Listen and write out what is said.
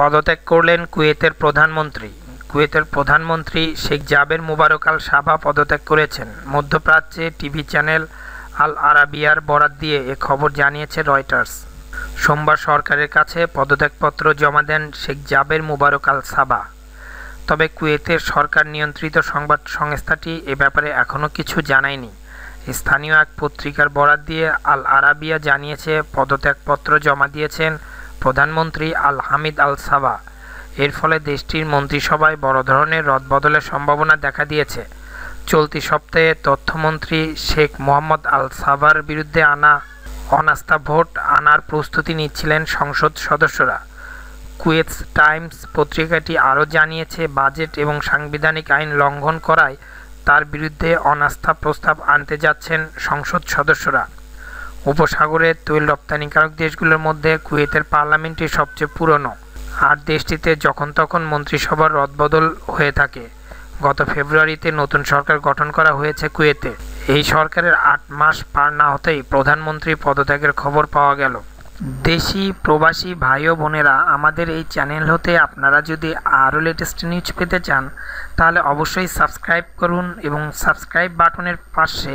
পদত্যাগ করলেন কুয়েতের প্রধানমন্ত্রী কুয়েতের প্রধানমন্ত্রী Sheikh Jaber Mubarak Al Sabah পদত্যাগ করেছেন মধ্যপ্রাচ্যে টিভি চ্যানেল আল আরাবিয়ার বরাত দিয়ে এ খবর জানিয়েছে রয়টার্স সোমবার সরকারের কাছে পদত্যাগপত্র জমা দেন শেখ জাবের মুবারক আল সাবা তবে কুয়েতের সরকার নিয়ন্ত্রিত সংবাদ সংস্থাটি এ ব্যাপারে এখনও কিছু জানায়নি স্থানীয় এক পত্রিকার বরাত দিয়ে আল আরাবিয়া জানিয়েছে পদত্যাগপত্র জমা দিয়েছেন প্রধানমন্ত্রী আল হামিদ আল সাবা এর ফলে দেশটির মন্ত্রিসভায় বড় ধরনের রদবদলের সম্ভাবনা দেখা দিয়েছে চলতি সপ্তাহে তথ্যমন্ত্রী শেখ মোহাম্মদ আল সাবার বিরুদ্ধে আনা অনাস্থা ভোট আনার প্রস্তুতি নিচ্ছিলেন সংসদ সদস্যরা কুয়েত টাইমস পত্রিকাটি আরও জানিয়েছে বাজেট এবং সাংবিধানিক আইন লঙ্ঘন করায় তার বিরুদ্ধে অনাস্থা প্রস্তাব আনতে যাচ্ছেন সংসদ সদস্যরা উপসাগরের তৈল রপ্তানিকারক দেশগুলোর মধ্যে কুয়েতের পার্লামেন্টটি সবচেয়ে পুরনো আর দেশটিতে যখন তখন মন্ত্রিসভার রদবদল হয়ে থাকে গত ফেব্রুয়ারিতে নতুন সরকার গঠন করা হয়েছে কুয়েতে এই সরকারের আট মাস পার না হতেই প্রধানমন্ত্রী পদত্যাগের খবর পাওয়া গেল দেশি প্রবাসী ভাই ও বোনেরা আমাদের এই চ্যানেল হতে আপনারা যদি আরও লেটেস্ট নিউজ পেতে চান তাহলে অবশ্যই সাবস্ক্রাইব করুন এবং সাবস্ক্রাইব বাটনের পাশে